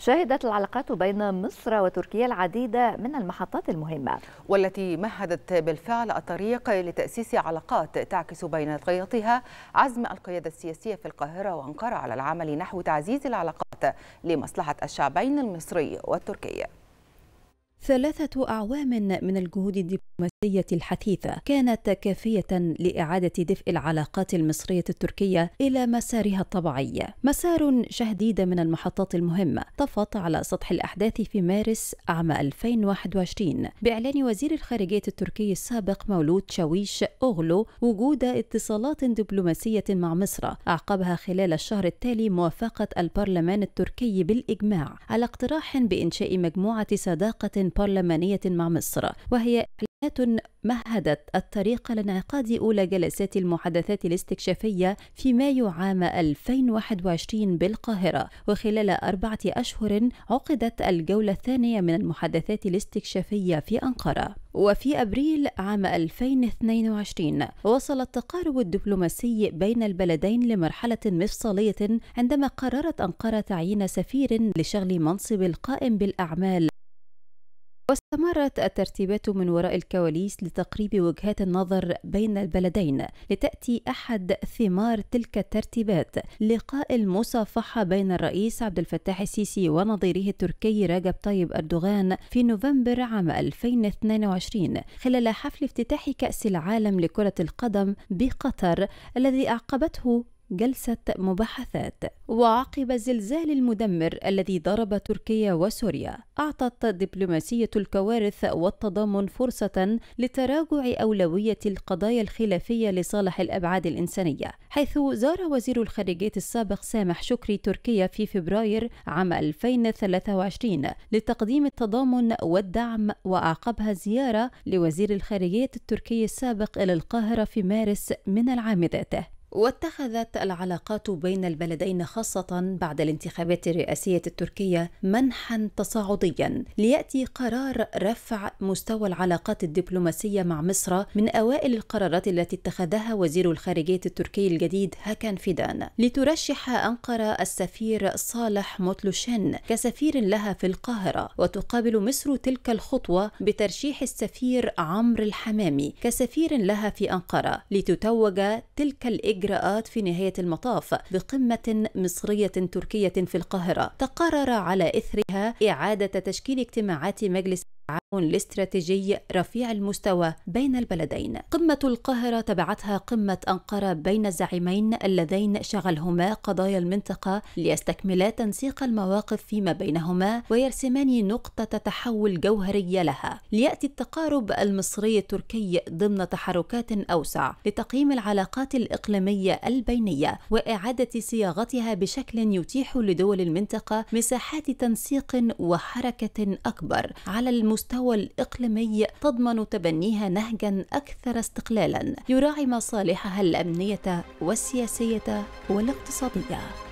شهدت العلاقات بين مصر وتركيا العديد من المحطات المهمة والتي مهدت بالفعل الطريق لتأسيس علاقات تعكس بين طياتها عزم القيادة السياسية في القاهرة وأنقرة على العمل نحو تعزيز العلاقات لمصلحة الشعبين المصري والتركي ثلاثة أعوام من الجهود الدبلوماسية الحثيثة كانت كافية لإعادة دفء العلاقات المصرية التركية إلى مسارها الطبيعي مسار شهديد من المحطات المهمة طفت على سطح الأحداث في مارس عام 2021 بإعلان وزير الخارجية التركي السابق مولود شاويش أوغلو وجود اتصالات دبلوماسية مع مصر أعقبها خلال الشهر التالي موافقة البرلمان التركي بالإجماع على اقتراح بإنشاء مجموعة صداقة برلمانية مع مصر وهي إعلانات مهدت الطريق لانعقاد أولى جلسات المحادثات الاستكشافية في مايو عام 2021 بالقاهرة وخلال أربعة أشهر عقدت الجولة الثانية من المحادثات الاستكشافية في أنقرة وفي أبريل عام 2022 وصل التقارب الدبلوماسي بين البلدين لمرحلة مفصلية عندما قررت أنقرة تعيين سفير لشغل منصب القائم بالأعمال واستمرت الترتيبات من وراء الكواليس لتقريب وجهات النظر بين البلدين لتأتي أحد ثمار تلك الترتيبات لقاء المصافحة بين الرئيس عبد الفتاح السيسي ونظيره التركي رجب طيب أردوغان في نوفمبر عام 2022 خلال حفل افتتاح كأس العالم لكرة القدم بقطر الذي أعقبته جلسة مباحثات وعقب الزلزال المدمر الذي ضرب تركيا وسوريا أعطت دبلوماسية الكوارث والتضامن فرصة لتراجع أولوية القضايا الخلافية لصالح الأبعاد الإنسانية حيث زار وزير الخارجية السابق سامح شكري تركيا في فبراير عام 2023 لتقديم التضامن والدعم وأعقبها زيارة لوزير الخارجية التركي السابق إلى القاهرة في مارس من العام ذاته واتخذت العلاقات بين البلدين خاصة بعد الانتخابات الرئاسية التركية منحا تصاعديا ليأتي قرار رفع مستوى العلاقات الدبلوماسية مع مصر من أوائل القرارات التي اتخذها وزير الخارجية التركي الجديد هاكان فيدان لترشح أنقرة السفير صالح موتلوشين كسفير لها في القاهرة وتقابل مصر تلك الخطوة بترشيح السفير عمرو الحمامي كسفير لها في أنقرة لتتوج تلك الإجراءات الإجراءات في نهاية المطاف بقمة مصرية تركية في القاهرة تقرر على إثرها إعادة تشكيل اجتماعات مجلس الاستراتيجي رفيع المستوى بين البلدين قمة القاهرة تبعتها قمة أنقرة بين الزعيمين اللذين شغلهما قضايا المنطقة ليستكملا تنسيق المواقف فيما بينهما ويرسمان نقطة تحول جوهرية لها ليأتي التقارب المصري التركي ضمن تحركات أوسع لتقييم العلاقات الإقليمية البينية وإعادة صياغتها بشكل يتيح لدول المنطقة مساحات تنسيق وحركة أكبر على المستوى المستوى الإقليمي تضمن تبنيها نهجا أكثر استقلالا يراعي مصالحها الأمنية والسياسية والاقتصادية